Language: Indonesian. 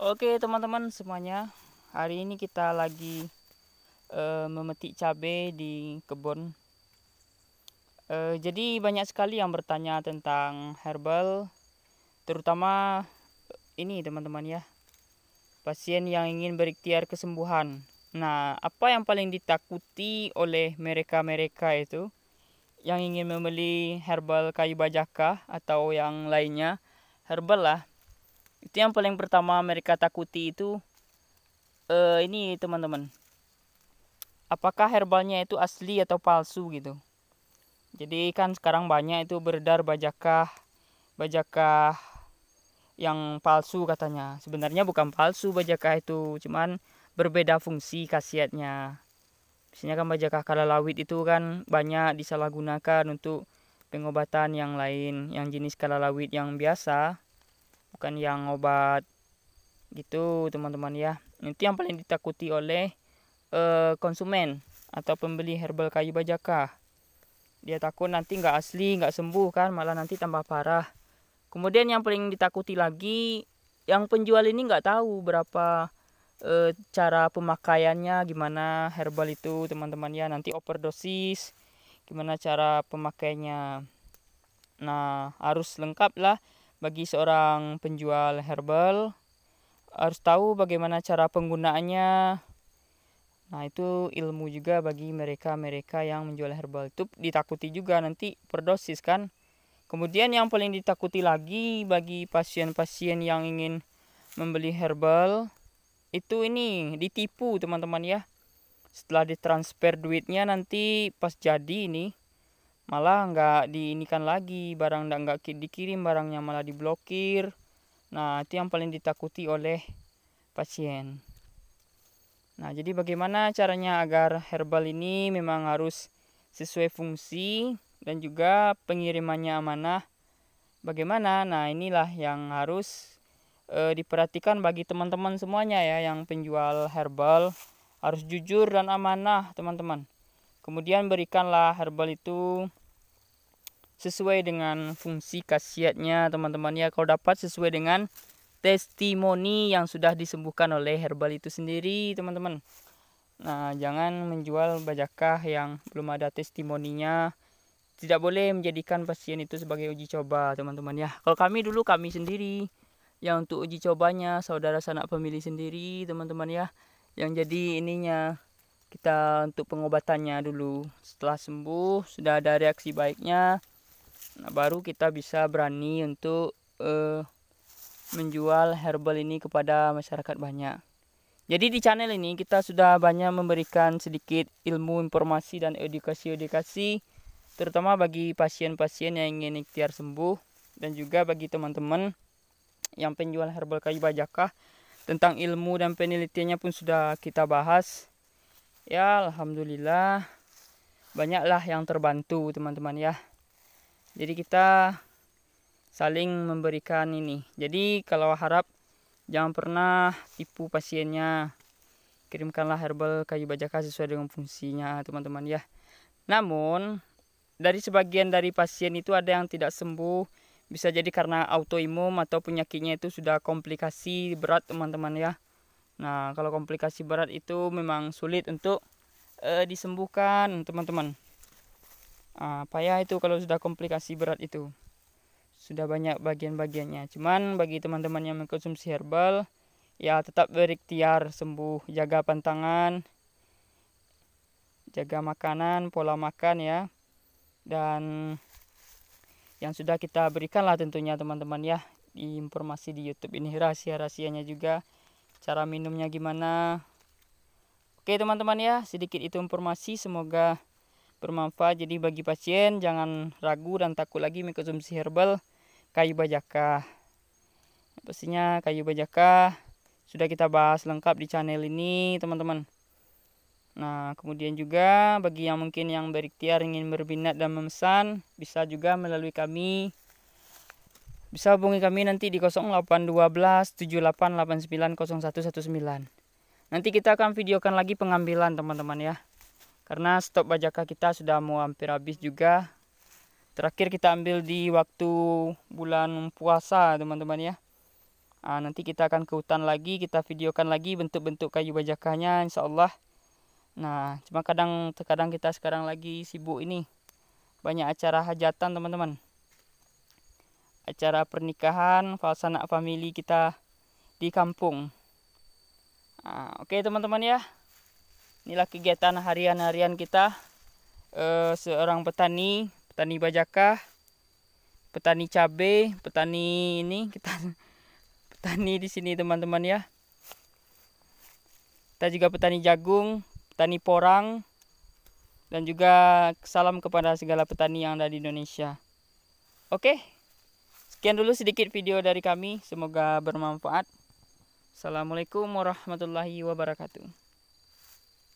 Oke teman-teman semuanya Hari ini kita lagi uh, memetik cabai di kebun uh, Jadi banyak sekali yang bertanya tentang herbal Terutama eh, ini teman-teman ya Pasien yang ingin berikhtiar kesembuhan Nah apa yang paling ditakuti oleh mereka-mereka itu Yang ingin membeli herbal kayu bajaka atau yang lainnya Herbal lah itu yang paling pertama mereka takuti itu uh, ini teman-teman apakah herbalnya itu asli atau palsu gitu jadi kan sekarang banyak itu beredar bajakah bajakah yang palsu katanya sebenarnya bukan palsu bajakah itu cuman berbeda fungsi khasiatnya biasanya kan bajakah kalalawit itu kan banyak disalahgunakan untuk pengobatan yang lain yang jenis kalalawit yang biasa bukan yang obat gitu teman-teman ya nanti yang paling ditakuti oleh uh, konsumen atau pembeli herbal kayu bajaka dia takut nanti nggak asli nggak sembuh kan malah nanti tambah parah kemudian yang paling ditakuti lagi yang penjual ini nggak tahu berapa e, cara pemakaiannya gimana herbal itu teman-teman ya nanti overdosis gimana cara pemakainya nah harus lengkap lah bagi seorang penjual herbal harus tahu bagaimana cara penggunaannya. Nah, itu ilmu juga bagi mereka-mereka yang menjual herbal. Itu ditakuti juga nanti perdosis kan. Kemudian yang paling ditakuti lagi bagi pasien-pasien yang ingin membeli herbal itu ini ditipu teman-teman ya. Setelah ditransfer duitnya nanti pas jadi nih malah nggak diinikan lagi barang nggak dikirim barangnya malah diblokir nah itu yang paling ditakuti oleh pasien nah jadi bagaimana caranya agar herbal ini memang harus sesuai fungsi dan juga pengirimannya amanah bagaimana nah inilah yang harus e, diperhatikan bagi teman-teman semuanya ya yang penjual herbal harus jujur dan amanah teman-teman kemudian berikanlah herbal itu sesuai dengan fungsi khasiatnya teman-teman ya kau dapat sesuai dengan testimoni yang sudah disembuhkan oleh herbal itu sendiri teman-teman nah jangan menjual bajakah yang belum ada testimoninya tidak boleh menjadikan pasien itu sebagai uji coba teman-teman ya kalau kami dulu kami sendiri yang untuk uji cobanya saudara sanak pemilih sendiri teman-teman ya yang jadi ininya kita untuk pengobatannya dulu setelah sembuh sudah ada reaksi baiknya Nah, baru kita bisa berani untuk uh, menjual herbal ini kepada masyarakat banyak. Jadi di channel ini kita sudah banyak memberikan sedikit ilmu, informasi dan edukasi-edukasi terutama bagi pasien-pasien yang ingin ikhtiar sembuh dan juga bagi teman-teman yang penjual herbal kayu bajakah tentang ilmu dan penelitiannya pun sudah kita bahas. Ya, alhamdulillah banyaklah yang terbantu teman-teman ya jadi kita saling memberikan ini jadi kalau harap jangan pernah tipu pasiennya kirimkanlah herbal kayu bajaka sesuai dengan fungsinya teman-teman ya namun dari sebagian dari pasien itu ada yang tidak sembuh bisa jadi karena autoimun atau penyakitnya itu sudah komplikasi berat teman-teman ya nah kalau komplikasi berat itu memang sulit untuk uh, disembuhkan teman-teman uh, payah itu kalau sudah komplikasi berat itu sudah banyak bagian-bagiannya cuman bagi teman-teman yang mengkonsumsi herbal ya tetap berikhtiar sembuh jaga pantangan jaga makanan pola makan ya dan yang sudah kita berikan lah tentunya teman-teman ya di informasi di YouTube ini rahasia-rahasianya juga cara minumnya gimana Oke teman-teman ya sedikit itu informasi semoga bermanfaat jadi bagi pasien jangan ragu dan takut lagi mengkonsumsi herbal kayu bajaka pastinya kayu bajaka sudah kita bahas lengkap di channel ini teman-teman nah kemudian juga bagi yang mungkin yang berikhtiar ingin berbinat dan memesan bisa juga melalui kami bisa hubungi kami nanti di 0812 7889 0119 nanti kita akan videokan lagi pengambilan teman-teman ya karena stok bajaka kita sudah mau hampir habis juga terakhir kita ambil di waktu bulan puasa teman-teman ya nah, nanti kita akan ke hutan lagi kita videokan lagi bentuk-bentuk kayu bajakanya Allah. nah cuma kadang terkadang kita sekarang lagi sibuk ini banyak acara hajatan teman-teman acara pernikahan falsanak family kita di kampung nah, oke teman-teman ya inilah kegiatan harian-harian kita uh, seorang petani petani bajaka petani cabe petani ini kita petani di sini teman-teman ya kita juga petani jagung petani porang dan juga salam kepada segala petani yang ada di Indonesia oke sekian dulu sedikit video dari kami semoga bermanfaat Assalamualaikum warahmatullahi wabarakatuh